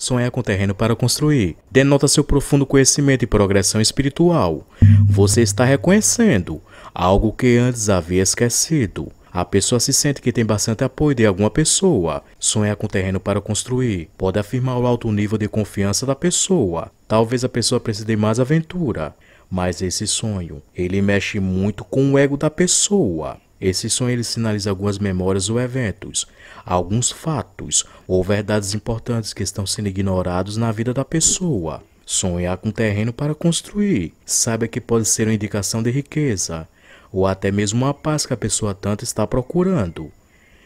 Sonhar com terreno para construir. Denota seu profundo conhecimento e progressão espiritual. Você está reconhecendo algo que antes havia esquecido. A pessoa se sente que tem bastante apoio de alguma pessoa, Sonhar com terreno para construir, pode afirmar o alto nível de confiança da pessoa. Talvez a pessoa precise de mais aventura, mas esse sonho, ele mexe muito com o ego da pessoa. Esse sonho ele sinaliza algumas memórias ou eventos, alguns fatos ou verdades importantes que estão sendo ignorados na vida da pessoa. Sonhar com terreno para construir. Saiba que pode ser uma indicação de riqueza, ou até mesmo uma paz que a pessoa tanto está procurando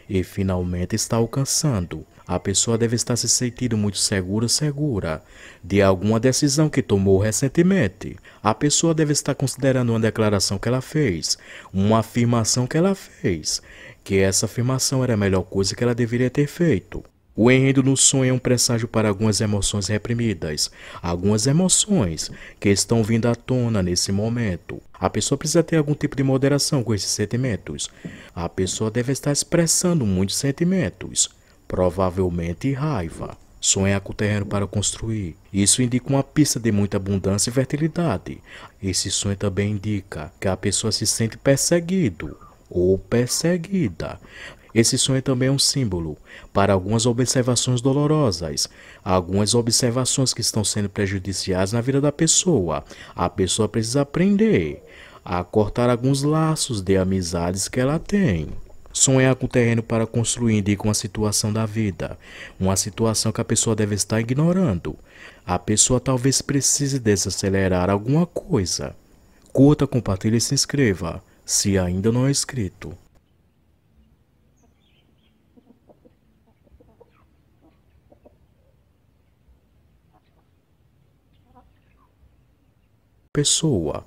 e finalmente está alcançando a pessoa deve estar se sentindo muito segura, segura de alguma decisão que tomou recentemente. A pessoa deve estar considerando uma declaração que ela fez, uma afirmação que ela fez, que essa afirmação era a melhor coisa que ela deveria ter feito. O enredo no sonho é um presságio para algumas emoções reprimidas, algumas emoções que estão vindo à tona nesse momento. A pessoa precisa ter algum tipo de moderação com esses sentimentos. A pessoa deve estar expressando muitos sentimentos provavelmente raiva. Sonha com o terreno para construir. Isso indica uma pista de muita abundância e fertilidade. Esse sonho também indica que a pessoa se sente perseguido ou perseguida. Esse sonho também é um símbolo para algumas observações dolorosas, algumas observações que estão sendo prejudiciais na vida da pessoa. A pessoa precisa aprender a cortar alguns laços de amizades que ela tem. Sonhar com o terreno para construir indica uma situação da vida, uma situação que a pessoa deve estar ignorando. A pessoa talvez precise desacelerar alguma coisa. Curta, compartilhe e se inscreva, se ainda não é inscrito. Pessoa